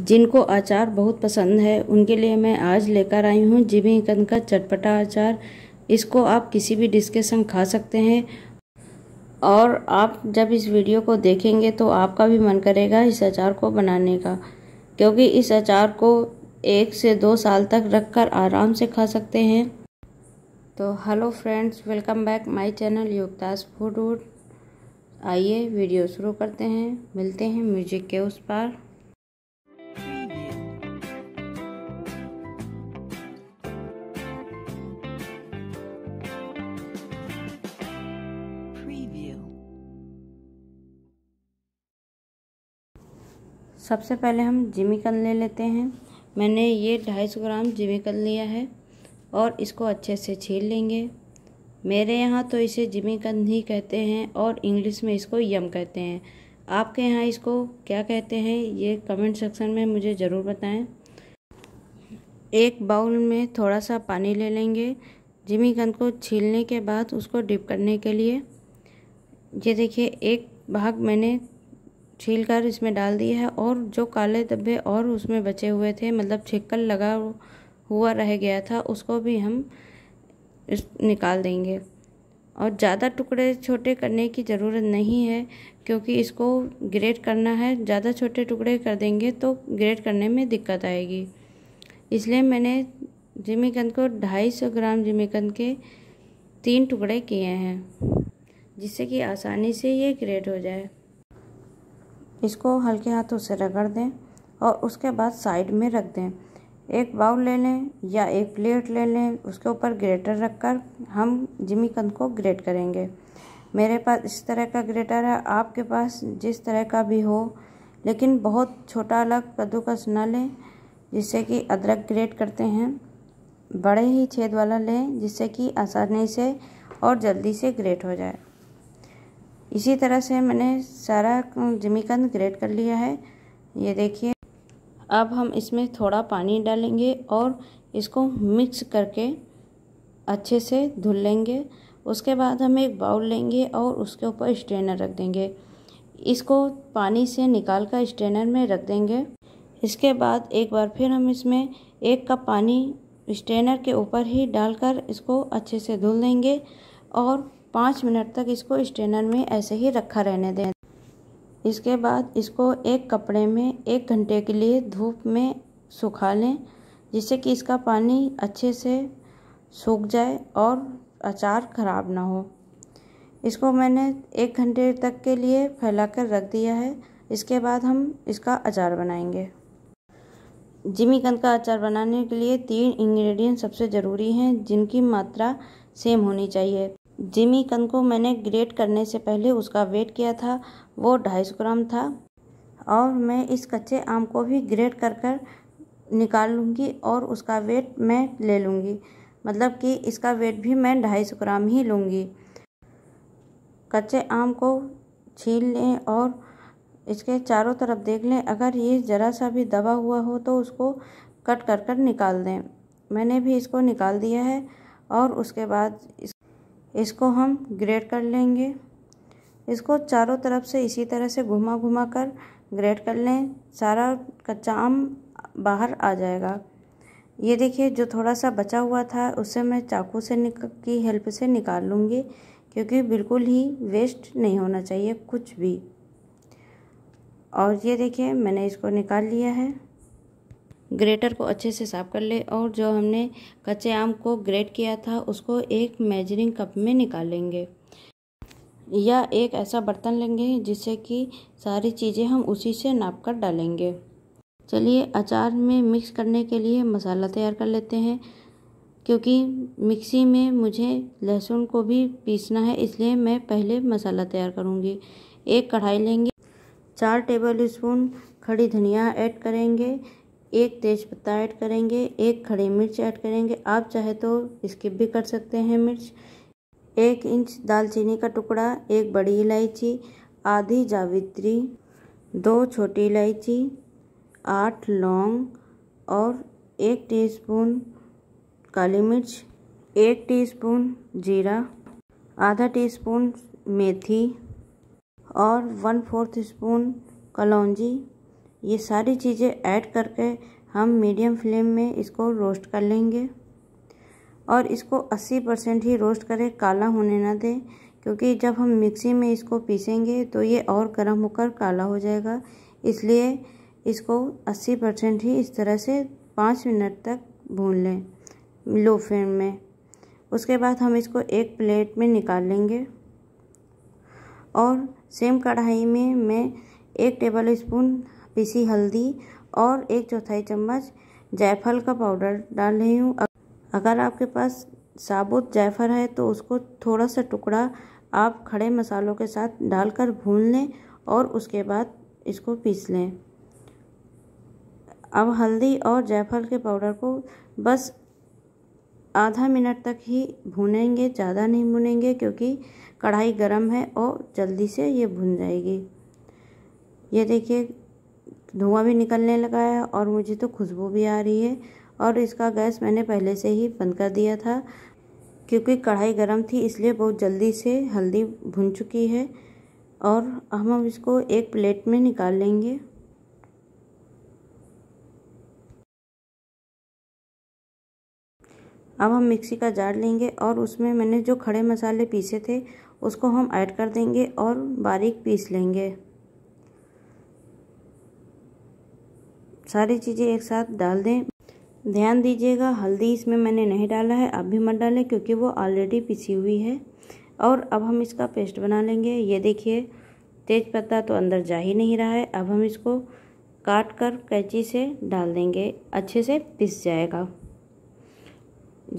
जिनको अचार बहुत पसंद है उनके लिए मैं आज लेकर आई हूँ जिमी कंद का चटपटा अचार इसको आप किसी भी डिश के संग खा सकते हैं और आप जब इस वीडियो को देखेंगे तो आपका भी मन करेगा इस अचार को बनाने का क्योंकि इस अचार को एक से दो साल तक रख कर आराम से खा सकते हैं तो hello friends welcome back my channel Yogdas food आइए वीडियो शुरू करते हैं मिलते हैं म्यूजिक के उस पार सबसे पहले हम जिमीकन ले लेते हैं मैंने ये ढाई सौ ग्राम जिमीकन लिया है और इसको अच्छे से छील लेंगे मेरे यहाँ तो इसे जिमीकन ही कहते हैं और इंग्लिश में इसको यम कहते हैं आपके यहाँ इसको क्या कहते हैं ये कमेंट सेक्शन में मुझे ज़रूर बताएं एक बाउल में थोड़ा सा पानी ले लेंगे जिमीकन को छीलने के बाद उसको डिप करने के लिए ये देखिए एक भाग मैंने छील कर इसमें डाल दिया है और जो काले धब्बे और उसमें बचे हुए थे मतलब छिक्कल लगा हुआ रह गया था उसको भी हम इस निकाल देंगे और ज़्यादा टुकड़े छोटे करने की ज़रूरत नहीं है क्योंकि इसको ग्रेट करना है ज़्यादा छोटे टुकड़े कर देंगे तो ग्रेट करने में दिक्कत आएगी इसलिए मैंने जिमीकंद को 250 ग्राम जिमीकंद के तीन टुकड़े किए हैं जिससे कि आसानी से ये ग्रेट हो जाए इसको हल्के हाथों से रगड़ दें और उसके बाद साइड में रख दें एक बाउल ले लें या एक प्लेट ले लें उसके ऊपर ग्रेटर रखकर हम जिमीकंद को ग्रेट करेंगे मेरे पास इस तरह का ग्रेटर है आपके पास जिस तरह का भी हो लेकिन बहुत छोटा अलग कद्दूकस न लें जिससे कि अदरक ग्रेट करते हैं बड़े ही छेद वाला लें जिससे कि आसानी से और जल्दी से ग्रेट हो जाए इसी तरह से मैंने सारा जिमीकंद ग्रेट कर लिया है ये देखिए अब हम इसमें थोड़ा पानी डालेंगे और इसको मिक्स करके अच्छे से धुल लेंगे उसके बाद हम एक बाउल लेंगे और उसके ऊपर स्ट्रेनर रख देंगे इसको पानी से निकाल कर स्ट्रेनर में रख देंगे इसके बाद एक बार फिर हम इसमें एक कप पानी स्ट्रेनर के ऊपर ही डालकर इसको अच्छे से धुल देंगे और पाँच मिनट तक इसको स्ट्रेनर में ऐसे ही रखा रहने दें इसके बाद इसको एक कपड़े में एक घंटे के लिए धूप में सुखा लें जिससे कि इसका पानी अच्छे से सूख जाए और अचार ख़राब ना हो इसको मैंने एक घंटे तक के लिए फैला कर रख दिया है इसके बाद हम इसका अचार बनाएंगे जिमीकंद का अचार बनाने के लिए तीन इंग्रेडिएंट सबसे ज़रूरी हैं जिनकी मात्रा सेम होनी चाहिए जिमी कन को मैंने ग्रेट करने से पहले उसका वेट किया था वो ढाई सौ ग्राम था और मैं इस कच्चे आम को भी ग्रेट कर कर निकाल लूँगी और उसका वेट मैं ले लूँगी मतलब कि इसका वेट भी मैं ढाई सौ ग्राम ही लूँगी कच्चे आम को छील लें और इसके चारों तरफ देख लें अगर ये ज़रा सा भी दबा हुआ हो तो उसको कट कर कर निकाल दें मैंने भी इसको निकाल दिया है और उसके बाद इस इसको हम ग्रेट कर लेंगे इसको चारों तरफ से इसी तरह से घुमा घुमा कर ग्रेट कर लें सारा कच्चा आम बाहर आ जाएगा ये देखिए जो थोड़ा सा बचा हुआ था उसे मैं चाकू से निक की हेल्प से निकाल लूँगी क्योंकि बिल्कुल ही वेस्ट नहीं होना चाहिए कुछ भी और ये देखिए मैंने इसको निकाल लिया है ग्रेटर को अच्छे से साफ कर ले और जो हमने कच्चे आम को ग्रेट किया था उसको एक मेजरिंग कप में निकालेंगे या एक ऐसा बर्तन लेंगे जिससे कि सारी चीज़ें हम उसी से नाप कर डालेंगे चलिए अचार में मिक्स करने के लिए मसाला तैयार कर लेते हैं क्योंकि मिक्सी में मुझे लहसुन को भी पीसना है इसलिए मैं पहले मसाला तैयार करूँगी एक कढ़ाई लेंगे चार टेबल स्पून खड़ी धनिया ऐड करेंगे एक तेज पत्ता ऐड करेंगे एक खड़ी मिर्च ऐड करेंगे आप चाहे तो स्किप भी कर सकते हैं मिर्च एक इंच दालचीनी का टुकड़ा एक बड़ी इलायची आधी जावित्री दो छोटी इलायची आठ लौंग और एक टीस्पून काली मिर्च एक टीस्पून जीरा आधा टीस्पून मेथी और वन फोर्थ स्पून कलौजी ये सारी चीज़ें ऐड करके हम मीडियम फ्लेम में इसको रोस्ट कर लेंगे और इसको 80 परसेंट ही रोस्ट करें काला होने ना दें क्योंकि जब हम मिक्सी में इसको पीसेंगे तो ये और गर्म होकर काला हो जाएगा इसलिए इसको 80 परसेंट ही इस तरह से पाँच मिनट तक भून लें लो फ्लेम में उसके बाद हम इसको एक प्लेट में निकाल लेंगे और सेम कढ़ाई में मैं एक टेबल स्पून पीसी हल्दी और एक चौथाई चम्मच जायफल का पाउडर डाल रही हूँ अगर आपके पास साबुत जायफल है तो उसको थोड़ा सा टुकड़ा आप खड़े मसालों के साथ डालकर भून लें और उसके बाद इसको पीस लें अब हल्दी और जायफल के पाउडर को बस आधा मिनट तक ही भूनेंगे ज़्यादा नहीं भूनेंगे क्योंकि कढ़ाई गर्म है और जल्दी से ये भुन जाएगी ये देखिए धुआं भी निकलने लगा है और मुझे तो खुशबू भी आ रही है और इसका गैस मैंने पहले से ही बंद कर दिया था क्योंकि कढ़ाई गर्म थी इसलिए बहुत जल्दी से हल्दी भुन चुकी है और हम इसको एक प्लेट में निकाल लेंगे अब हम मिक्सी का जार लेंगे और उसमें मैंने जो खड़े मसाले पीसे थे उसको हम ऐड कर देंगे और बारीक पीस लेंगे सारी चीज़ें एक साथ डाल दें ध्यान दीजिएगा हल्दी इसमें मैंने नहीं डाला है अब भी मत डालें क्योंकि वो ऑलरेडी पिसी हुई है और अब हम इसका पेस्ट बना लेंगे ये देखिए तेज पत्ता तो अंदर जा ही नहीं रहा है अब हम इसको काट कर कैंची से डाल देंगे अच्छे से पिस जाएगा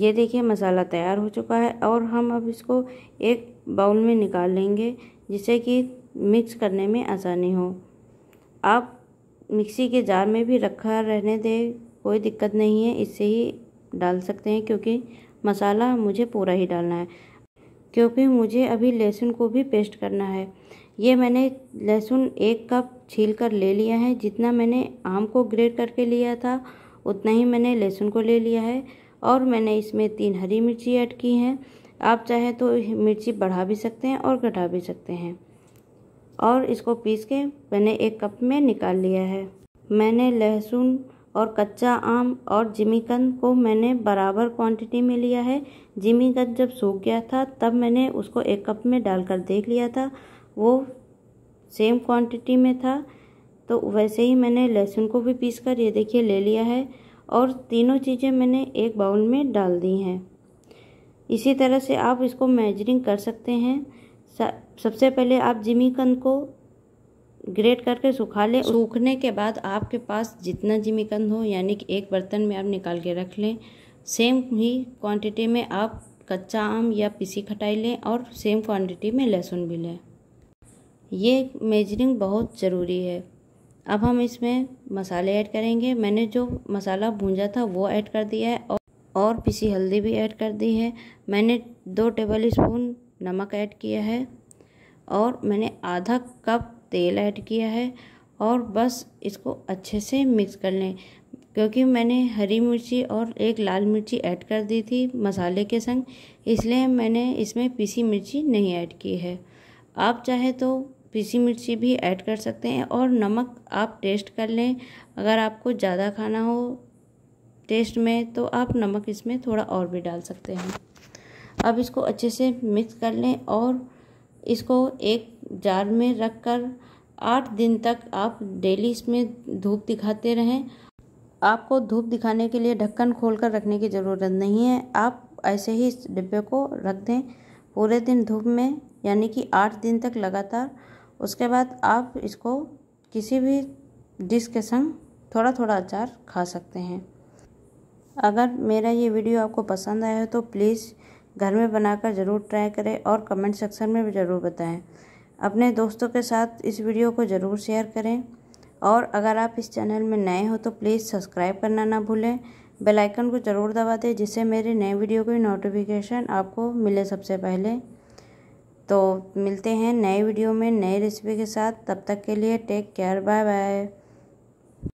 ये देखिए मसाला तैयार हो चुका है और हम अब इसको एक बाउल में निकाल लेंगे जिससे कि मिक्स करने में आसानी हो आप मिक्सी के जार में भी रखा रहने दें कोई दिक्कत नहीं है इससे ही डाल सकते हैं क्योंकि मसाला मुझे पूरा ही डालना है क्योंकि मुझे अभी लहसुन को भी पेस्ट करना है ये मैंने लहसुन एक कप छील कर ले लिया है जितना मैंने आम को ग्रेट करके लिया था उतना ही मैंने लहसुन को ले लिया है और मैंने इसमें तीन हरी मिर्ची ऐड की हैं आप चाहें तो मिर्ची बढ़ा भी सकते हैं और घटा भी सकते हैं और इसको पीस के मैंने एक कप में निकाल लिया है मैंने लहसुन और कच्चा आम और जिमीकंद को मैंने बराबर क्वांटिटी में लिया है जिमीकंद जब सूख गया था तब मैंने उसको एक कप में डालकर देख लिया था वो सेम क्वांटिटी में था तो वैसे ही मैंने लहसुन को भी पीस कर ये देखिए ले लिया है और तीनों चीज़ें मैंने एक बाउल में डाल दी हैं इसी तरह से आप इसको मेजरिंग कर सकते हैं सबसे पहले आप जिमीकंद को ग्रेट करके सुखा लें सूखने के बाद आपके पास जितना जिमीकंद हो यानी कि एक बर्तन में आप निकाल के रख लें सेम ही क्वांटिटी में आप कच्चा आम या पिसी खटाई लें और सेम क्वांटिटी में लहसुन भी लें ये मेजरिंग बहुत ज़रूरी है अब हम इसमें मसाले ऐड करेंगे मैंने जो मसाला भूंजा था वो ऐड कर दिया है और, और पिसी हल्दी भी ऐड कर दी है मैंने दो टेबल स्पून नमक ऐड किया है और मैंने आधा कप तेल ऐड किया है और बस इसको अच्छे से मिक्स कर लें क्योंकि मैंने हरी मिर्ची और एक लाल मिर्ची ऐड कर दी थी मसाले के संग इसलिए मैंने इसमें पीसी मिर्ची नहीं ऐड की है आप चाहे तो पीसी मिर्ची भी ऐड कर सकते हैं और नमक आप टेस्ट कर लें अगर आपको ज़्यादा खाना हो टेस्ट में तो आप नमक इसमें थोड़ा और भी डाल सकते हैं अब इसको अच्छे से मिक्स कर लें और इसको एक जार में रखकर कर आठ दिन तक आप डेली इसमें धूप दिखाते रहें आपको धूप दिखाने के लिए ढक्कन खोल कर रखने की ज़रूरत नहीं है आप ऐसे ही इस डिब्बे को रख दें पूरे दिन धूप में यानी कि आठ दिन तक लगातार उसके बाद आप इसको किसी भी डिश के संग थोड़ा थोड़ा अचार खा सकते हैं अगर मेरा ये वीडियो आपको पसंद आया है तो प्लीज़ घर में बनाकर ज़रूर ट्राई करें और कमेंट सेक्शन में भी ज़रूर बताएं अपने दोस्तों के साथ इस वीडियो को ज़रूर शेयर करें और अगर आप इस चैनल में नए हो तो प्लीज़ सब्सक्राइब करना ना भूलें बेल आइकन को ज़रूर दबा दें जिससे मेरे नए वीडियो की नोटिफिकेशन आपको मिले सबसे पहले तो मिलते हैं नए वीडियो में नए रेसिपी के साथ तब तक के लिए टेक केयर बाय बाय